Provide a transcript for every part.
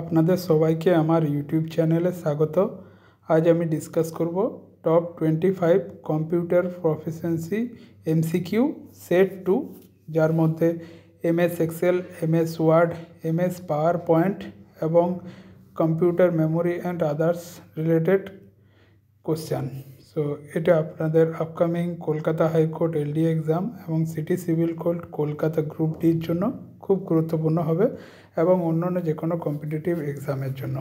আপনাদের সবাইকে আমার ইউটিউব চ্যানেলে স্বাগত আজ আমি ডিসকাস করব top 25 computer proficiency MCQ set two যার মধ্যে MS Excel MS Word MS PowerPoint এবং computer memory and others related question so এটা আপনাদের upcoming Kolkata high court LD exam এবং city civil court Kolkata group D এর জন্য খুব গুরুত্বপূর্ণ হবে এবং অন্যান্য যে কোনো কম্পিটিটিভ এক্সামের জন্য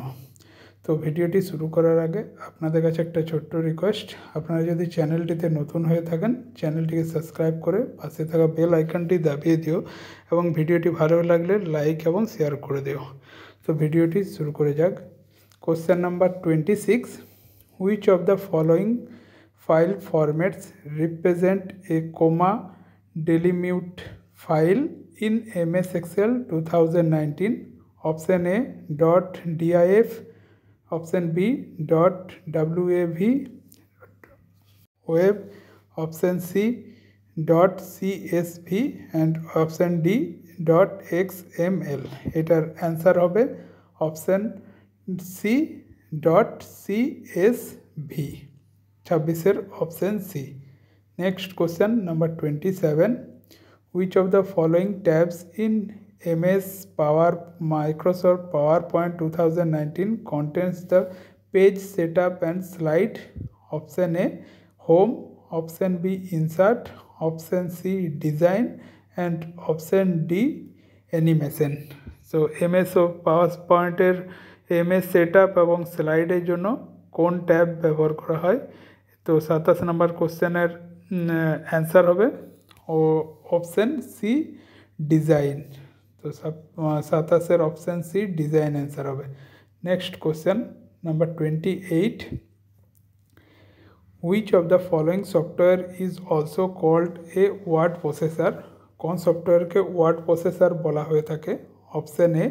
তো ভিডিওটি শুরু করার আগে আপনাদের কাছে একটা ছোট্ট রিকোয়েস্ট আপনারা যদি চ্যানেলটিতে নতুন হয়ে থাকেন চ্যানেলটিকে সাবস্ক্রাইব করে পাশে থাকা বেল আইকনটি দাবিয়ে দিও এবং ভিডিওটি ভালো লাগলে লাইক এবং শেয়ার করে দিও তো ভিডিওটি শুরু করে যাক question number twenty six which of the following file formats represent a comma delimited file in M S Excel two thousand nineteen option A dot D I option B dot W web option C dot C S V and option D dot X M L एटार answer option C dot C S V छब्बीस option C next question number twenty seven which of the following tabs in MS Power Microsoft PowerPoint 2019 contains the page setup and slide option A home option B insert option C design and option D animation so MS of PowerPoint er MS setup ebong slide er jonno kon tab byabohar kora hoy to 27 নম্বর কোশ্চেনের answer হবে ও option C डिजाइन तो सब सताशर option C डिजाइन answer है next question number twenty eight which of the following software is also called a word processor कौन सॉफ्टवेयर के वर्ड प्रोसेसर बोला हुए थे option A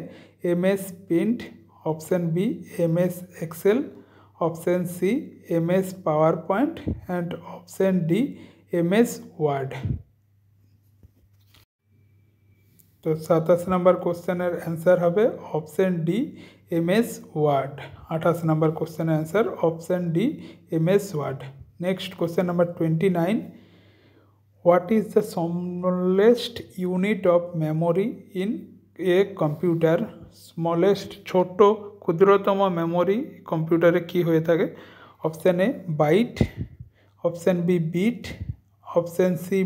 M S paint option B M S Excel option C M S PowerPoint and option D M S Word तो 70 नंबर questionnaire answer হবে option D MS Word 18th number question answer option D MS Word next question number 29 what is the smallest unit of memory in a computer smallest ছোট ক্ষুদ্রতম memory কম্পিউটারে কি হই থাকে option A byte option B bit option C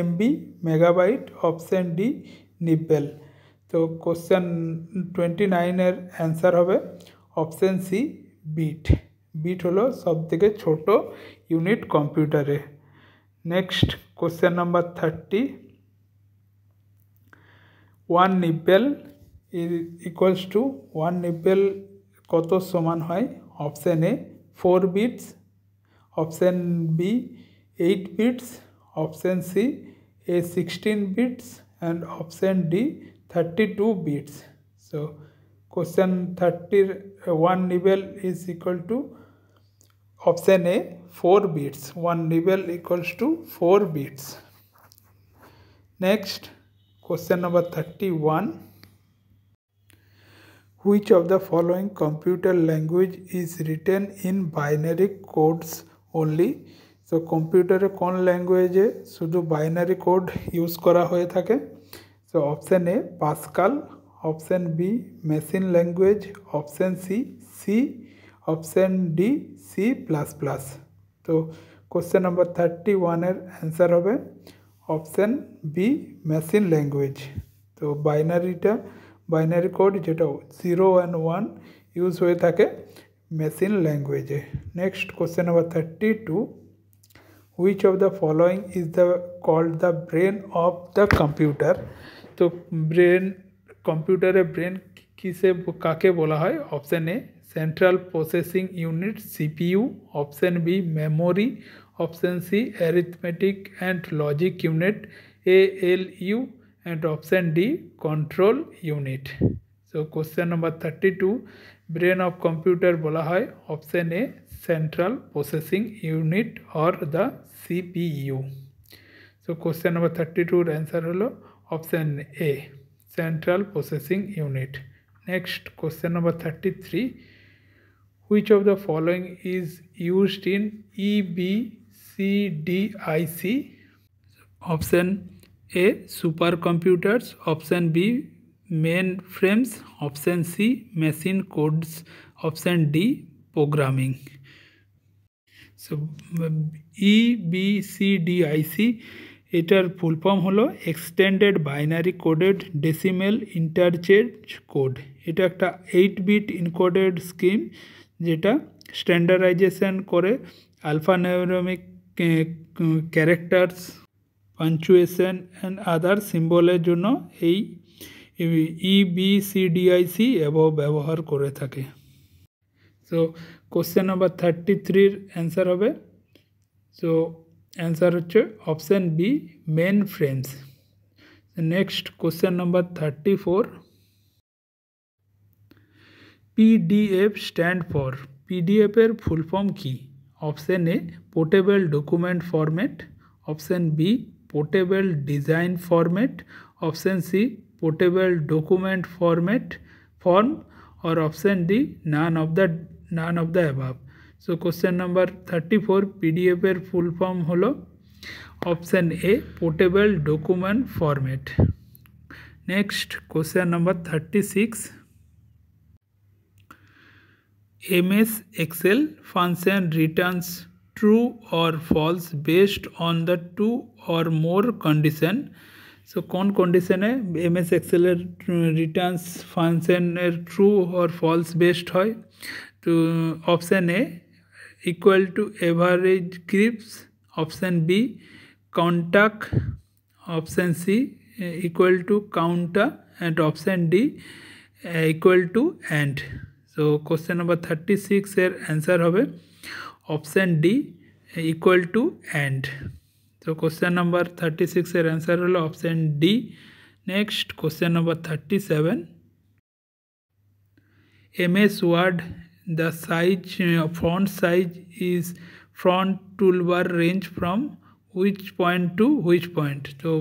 MB megabyte option D nibble তো question twenty নাইনের answer হবে option C bit bit হলো সবথেকে ছোট ইউনিট কম্পিউটারে next question number thirty one nipple equals to one nibble কত সমান হয় option A four bits option B eight bits option C A sixteen bits and option D 32 bits. So question 31 level is equal to option A 4 bits 1 level equals to 4 bits. Next question number 31 which of the following computer language is written in binary codes only তো কম্পিউটারে কোন ল্যাঙ্গুয়েজে শুধু binary code use করা হয়ে থাকে তো option A Pascal option B machine language option C C option D C plus plus তো কোশ্চেন নম্বর থার্টি ওয়ানের অ্যান্সার হবে অপশান বি মেশিন ল্যাঙ্গুয়েজ তো বাইনারিটা বাইনারি কোড যেটা জিরো অ্যান্ড ওয়ান ইউজ হয়ে থাকে মেশিন ল্যাঙ্গুয়েজে next question number thirty two which of the following is the called the brain of the computer तो brain computer है brain किसे काके बोला है option A central processing unit CPU option B memory option C arithmetic and logic unit A L U and option D control unit so question number thirty two brain of computer बोला है option A Central Processing Unit or the CPU. So question number 32 answer hello option A Central Processing Unit. Next question number 33 which of the following is used in EBCDIC? Option A supercomputers, option B mainframes, option C machine codes, option D programming. So E B C D I C এটার full form হলো extended binary coded decimal interchange code এটা একটা eight bit encoded scheme যেটা standardization করে alphanumeric characters punctuation and other সিম্বলের জন্য এই EBCDIC এবং e, ব্যবহার করে থাকে so question number thirty three answer है so answer option B mainframes next question number thirty four PDF stand for पीडिएफर फुलफर्म की अपशन ए portable document format option B portable design format option C portable document format form और option D none of the none of the above so question number thirty four PDF এর full form হলো option A portable document format next question number thirty six MS Excel function returns true or false based on the two or more condition. So কোন কন্ডিশনে M S এক্সেলের returns ফাংশনের true or false based হয় to option A equal to average grips, option B contact, option C equal to counter and option D equal to end. So question number 36 here answer হবে option D equal to end. So question number 36 এর answer হলো option D. Next question number 37 MS Word the size uh, font size is front toolbar range from which point to which point তো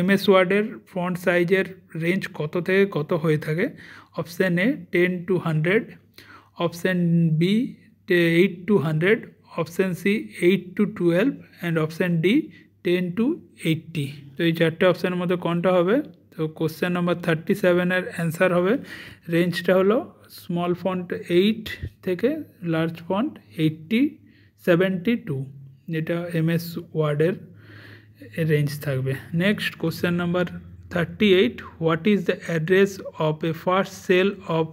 MS ওয়ার্ডের font সাইজের range কত থেকে কত হয়ে থাকে option A ten to hundred option B eight to hundred option C eight to twelve and option D ten to eighty তো এই চারটে অপশানের মধ্যে কোনটা হবে क्वेश्चन नंबर 37 এর आंसर হবে রেঞ্জটা হলো স্মল ফন্ট 8 থেকে লার্জ ফন্ট 80 72 যেটা এমএস ওয়ার্ডের রেঞ্জ থাকবে next question number 38 what is the address of a first cell of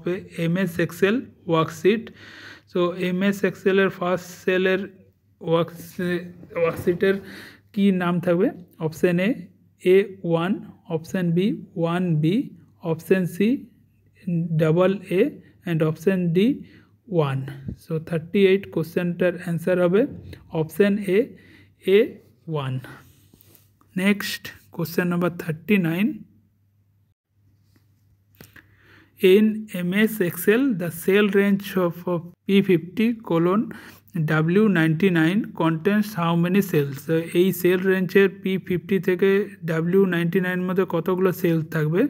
MS Excel worksheet so MS এক্সেলের ফার্স্ট সেলের ওয়ার্কশিট ওয়ার্কশিটের কি নাম থাকে option A A1 option B 1B, option C double A and option D 1. So 38 answer answer হবে option A A 1. Next question number 39. In MS Excel, the cell range of, of P50 colon W ninety nine contents how many cells এই cell রেঞ্জের P fifty থেকে W ninety nine মধ্যে কতগুলো sell থাকবে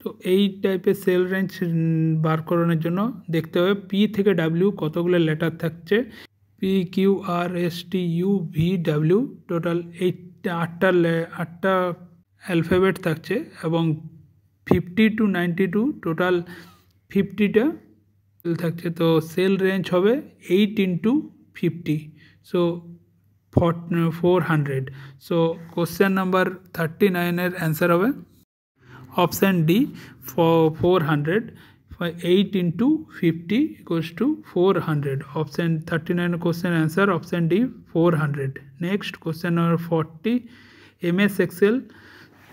তো এই টাইপের সেল রেঞ্জ বার করানোর জন্য দেখতে হবে পি থেকে ডাব্লিউ কতগুলো লেটার থাকছে P Q R S T U V W total eight আটটা আটটা অ্যালফাবেট থাকছে এবং fifty two ninety two total ফিফটিটা सेल थे तो सेल रेंज हो eight into fifty so four hundred so question number thirty nine answer है option D four hundred eight into fifty equals two four hundred option thirty nine question answer option D four hundred next question number forty M S XL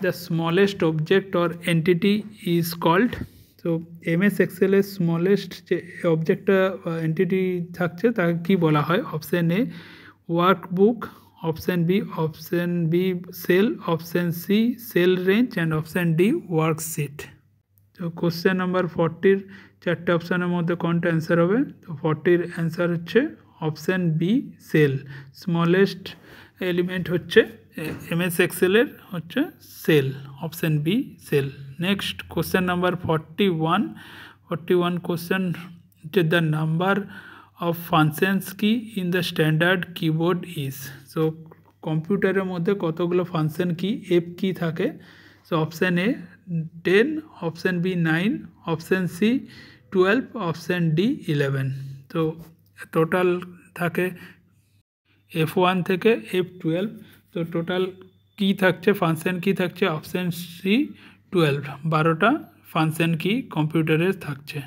the smallest object or entity is called তো MS Excel এ smallest যে object entity থাকে তা কি বলা হয় option A workbook option B option B cell option C cell range and option D worksheet তো question number 40 এর চারটি অপশনের মধ্যে কোন টেন্সার হবে তো 40 এর आंसर হচ্ছে option B cell smallest element হচ্ছে এমএস এক্সেলের হচ্ছে cell option B cell next question number forty one forty one question হচ্ছে the number of functions key in the standard keyboard is so কম্পিউটারের মধ্যে কতগুলো ফাংশন কি এফ কি থাকে so option A ten option B nine option C twelve option D eleven তো total থাকে F one থেকে F twelve तो total key থাকছে function key থাকছে অপশান सी टुएल्व बारोटा फांगशन की कम्पिटारे থাকছে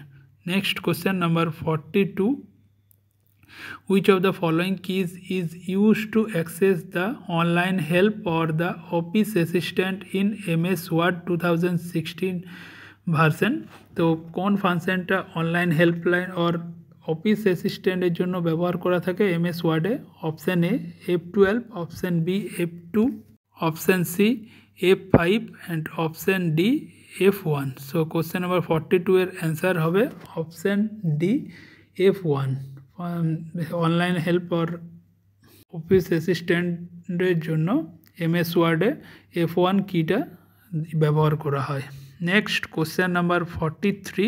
next question number forty two which of the following keys is used to access the online help or the office assistant in ms word 2016 version तो कौन function फंक्शनটা online helpline और office অ্যাসিস্ট্যান্টের জন্য ব্যবহার করা থাকে এমএস ওয়ার্ডে option A F twelve option B F two option C F five and option D F one so question number forty two এর অ্যান্সার হবে option D F one online help or office অ্যাসিস্ট্যান্টের জন্য MS ওয়ার্ডে F one কিটা ব্যবহার করা হয় next question number forty three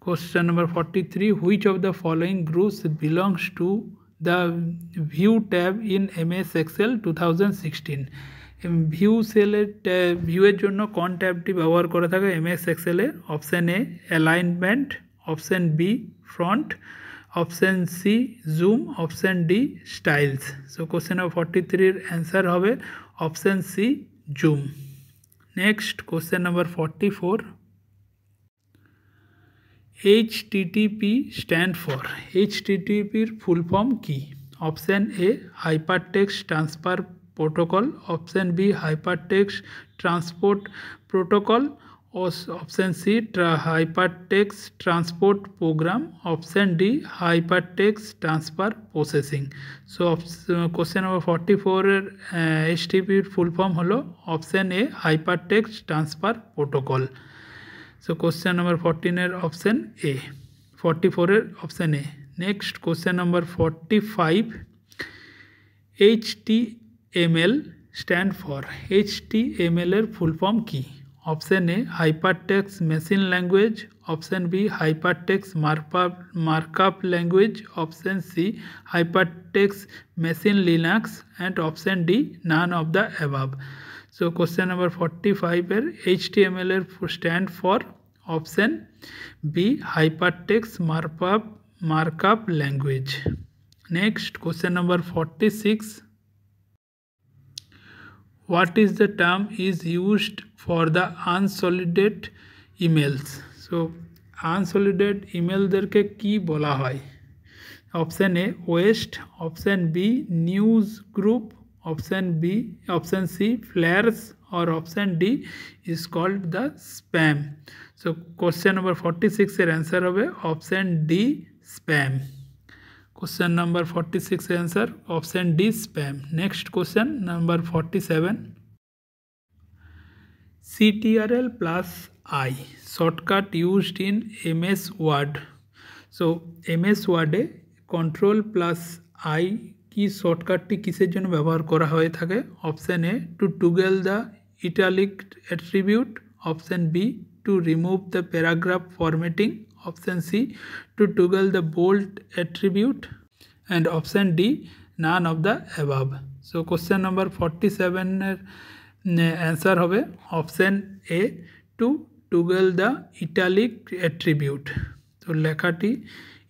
question number 43 which of the following groups belongs to the view tab in ms excel 2016 view সেলের ভিউয়ের জন্য কোন ট্যাবটি ব্যবহার করে থাকে এমএস এক্সেলে option A alignment option B front option C zoom option D styles so question number forty থ্রির অ্যান্সার হবে option C zoom next question number forty four HTTP stand for এইচটিটিপির ফুল ফর্ম কী option A hyper text transfer protocol option B hyper text transport protocol option C hyper text transport program option D hyper text transfer processing so question number forty ফোরের এইচটিপির full form হলো option A hyper text transfer protocol so question number fourteen option A forty four option A next question number forty five H T M L stand for H T M L एर full form की option A hyper text machine language option B text मार्पा markup language option C hyper text machine Linux and option D none of the so question number forty five एर H T M L एर stand for option B text markup markup language next question number forty six what is the term is use for the unsolicited emails so unsolicited email दर के की बोला है option A waste option B news group option B option C flares और option D is called the spam so question number forty six एर answer हो option D spam question number forty six answer option D spam next question number forty seven C T R L plus I shortcut use in M S word so M S वार्डे control plus I key শর্টকাটটি किसे जो व्यवहार करा था option A to to the italic attribute option B to remove the paragraph formatting option C to toggle the bold attribute and option D none of the above so question number 47 answer hobe option A to toggle the italic attribute তো লেখাটি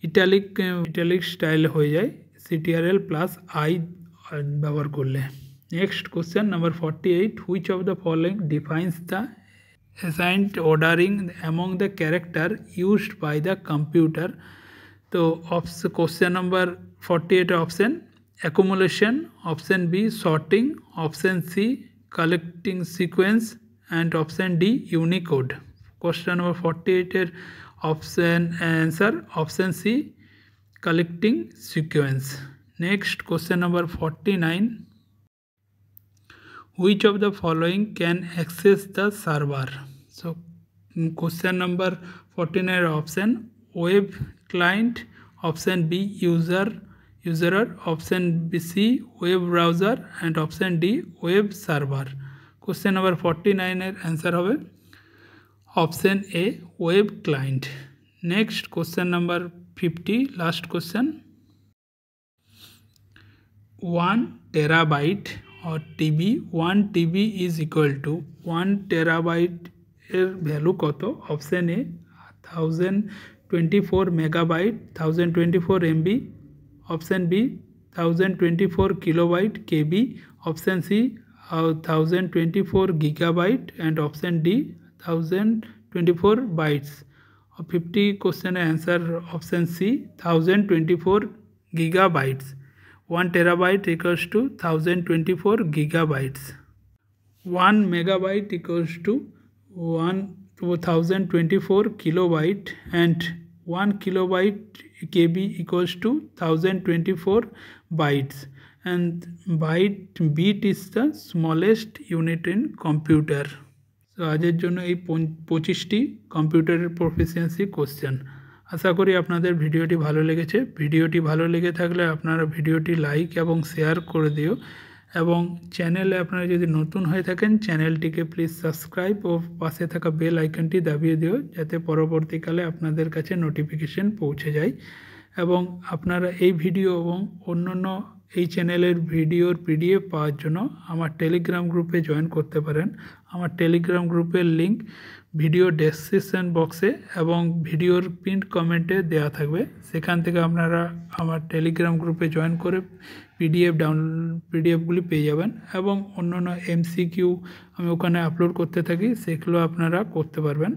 italic italic style hoye jay ctrl plus i ব্যবহার করলে Next question number 48 Which of the following defines the assigned ordering among the character used by the computer? So question number 48 option accumulation, option B sorting, option C collecting sequence and option D Unicode. Question number 48 option answer option C collecting sequence. Next question number 49 which of the following can access the server so question number 49 option web client option b user user option b c web browser and option d web server question number 49 Answer answer option A web client. Next question number 50 Last question. 1 terabyte. और T one T is equal to one terabyte एर value कत अपन ए thousand टोटी four megabyte thousand टोटी four M B option B thousand टोटी four kilobyte के B option सी thousand टोटी four gigabyte and option D thousand टोटी four bats fifty question answer option सी thousand टोटी four गिगाबाइट्स 1 terabyte equals to 1024 gigabytes 1 megabyte equals to 1024 kilobyte and 1 kilobyte kb equals to 1024 bytes and byte bit is the smallest unit in computer so আজের জন্য এই পঁচিশটি কম্পিউটারের proficiency question আশা করি আপনাদের ভিডিওটি ভালো লেগেছে ভিডিওটি ভালো লেগে থাকলে আপনারা ভিডিওটি লাইক এবং শেয়ার করে দিও এবং চ্যানেলে আপনারা যদি নতুন হয়ে থাকেন চ্যানেলটিকে প্লিজ সাবস্ক্রাইব ও পাশে থাকা বেল আইকনটি দাবিয়ে দিও যাতে পরবর্তীকালে আপনাদের কাছে নোটিফিকেশন পৌঁছে যায় এবং আপনারা এই ভিডিও এবং অন্যান্য এই চ্যানেলের ভিডিওর পিডিএফ পাওয়ার জন্য আমার টেলিগ্রাম গ্রুপে জয়েন করতে পারেন আমার টেলিগ্রাম গ্রুপের লিঙ্ক ভিডিও ডেসক্রিপশন বক্সে এবং ভিডিওর প্রিন্ট কমেন্টে দেওয়া থাকবে সেখান থেকে আপনারা আমার টেলিগ্রাম গ্রুপে জয়েন করে পিডিএফ ডাউনলোড পিডিএফগুলি পেয়ে যাবেন এবং অন্যান্য এমসিকিউ আমি ওখানে আপলোড করতে থাকি সেগুলো আপনারা করতে পারবেন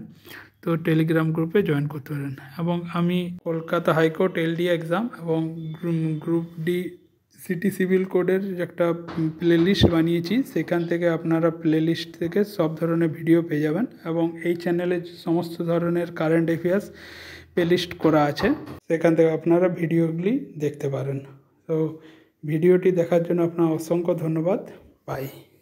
তো টেলিগ্রাম গ্রুপে জয়েন করতে পারেন এবং আমি কলকাতা হাইকোর্ট এলডি এক্সাম এবং গ্রুপ ডি সিটি সিভিল কোডের একটা প্লে লিস্ট বানিয়েছি সেখান থেকে আপনারা প্লে লিস্ট থেকে সব ধরনের ভিডিও পেয়ে যাবেন এবং এই চ্যানেলে সমস্ত ধরনের কারেন্ট অ্যাফেয়ার্স প্লে লিস্ট করা আছে সেখান থেকে আপনারা ভিডিওগুলি দেখতে পারেন তো ভিডিওটি দেখার জন্য আপনার অসংখ্য ধন্যবাদ বাই